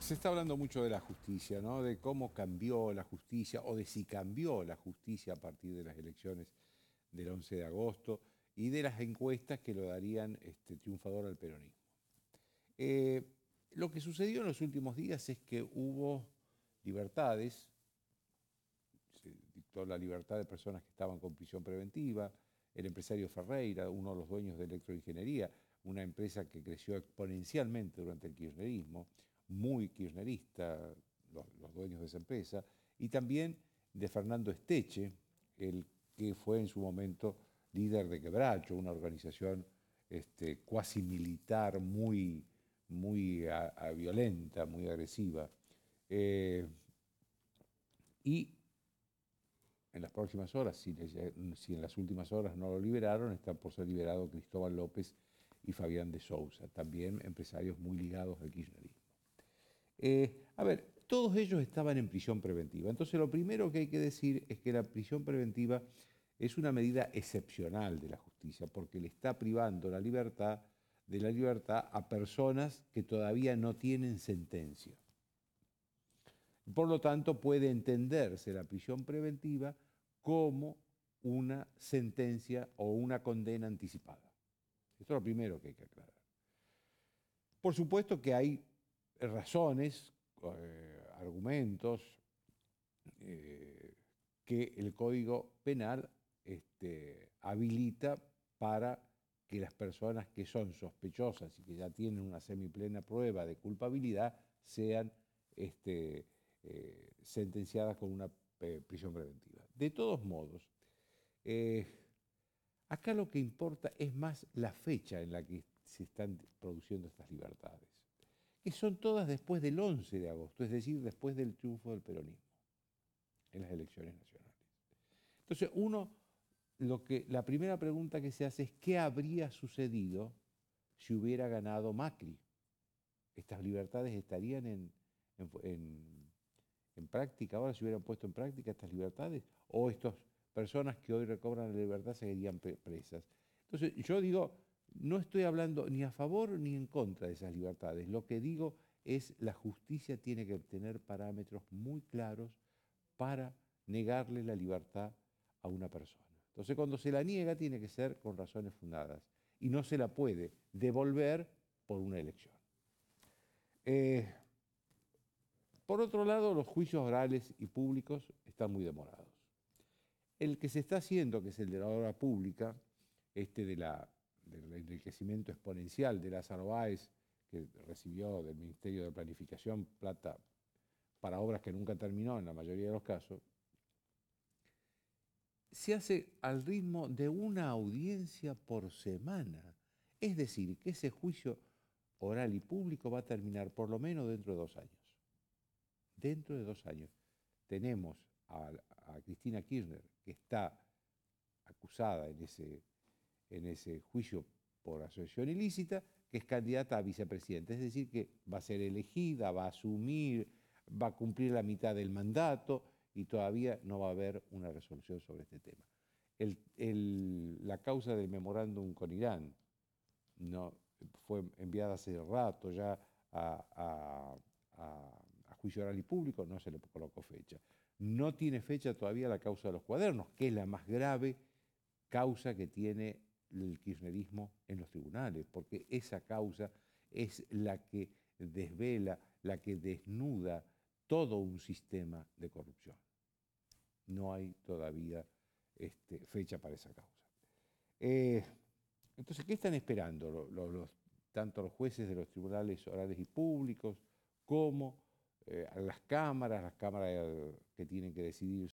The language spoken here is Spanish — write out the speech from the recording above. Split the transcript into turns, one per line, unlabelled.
se está hablando mucho de la justicia, De cómo cambió la justicia o de si cambió la justicia a partir de las elecciones del 11 de agosto y de las encuestas que lo darían este, triunfador al peronismo. Eh, lo que sucedió en los últimos días es que hubo libertades, se dictó la libertad de personas que estaban con prisión preventiva, el empresario Ferreira, uno de los dueños de Electroingeniería, una empresa que creció exponencialmente durante el kirchnerismo, muy kirchnerista, los, dueños de esa empresa, y también de Fernando Esteche, el que fue en su momento líder de Quebracho, una organización este, cuasi militar muy, muy violenta, muy agresiva. Eh, y en las próximas horas, si, en las últimas horas no lo liberaron, están por ser liberados Cristóbal López y Fabián de Sousa, también empresarios muy ligados a Kirchner. Eh, a ver, todos ellos estaban en prisión preventiva. Entonces lo primero que hay que decir es que la prisión preventiva es una medida excepcional de la justicia, porque le está privando la libertad de la libertad a personas que todavía no tienen sentencia. Por lo tanto, puede entenderse la prisión preventiva como una sentencia o una condena anticipada.
Esto es lo primero que
hay que aclarar. Por supuesto que hay razones, eh, argumentos eh, que el Código Penal este, habilita para que las personas que son sospechosas y que ya tienen una semiplena prueba de culpabilidad sean este, eh, sentenciadas con una prisión preventiva. De todos modos, acá lo que importa es más la fecha en la que se están produciendo estas libertades y son todas después del 11 de agosto, es decir, después del triunfo del peronismo en las elecciones nacionales. Entonces, uno, lo que, la primera pregunta que se hace es, ¿qué habría sucedido si hubiera ganado Macri? Estas libertades estarían en, práctica, ahora si hubieran puesto en práctica estas libertades, o estas personas que hoy recobran la libertad seguirían presas. Entonces, yo digo, no estoy hablando ni a favor ni en contra de esas libertades. Lo que digo es la justicia tiene que tener parámetros muy claros para negarle la libertad a una persona. Entonces cuando se la niega tiene que ser con razones fundadas y no se la puede devolver por una elección. Eh, por otro lado, los juicios orales y públicos están muy demorados. El que se está haciendo, que es el de la obra pública, este de la del enriquecimiento exponencial de Lázaro Báez, que recibió del Ministerio de Planificación plata para obras que nunca terminó en la mayoría de los casos, se hace al ritmo de una audiencia por semana. Es decir, que ese juicio oral y público va a terminar por lo menos dentro de dos años. Dentro de dos años tenemos a Cristina Kirchner, que está acusada en ese en ese juicio por asociación ilícita, que es candidata a vicepresidente. Es decir, que va a ser elegida, va a asumir, va a cumplir la mitad del mandato y todavía no va a haber una resolución sobre este tema. la causa del memorándum con Irán no, fue enviada hace rato ya a, a juicio oral y público, no se le colocó fecha. No tiene fecha todavía la causa de los cuadernos, que es la más grave causa que tiene el kirchnerismo en los tribunales, porque esa causa es la que desvela, la que desnuda todo un sistema de corrupción. No hay todavía este, fecha para esa causa. Eh, entonces, ¿qué están esperando tanto los jueces de los tribunales orales y públicos como eh, las cámaras, las cámaras que tienen que decidir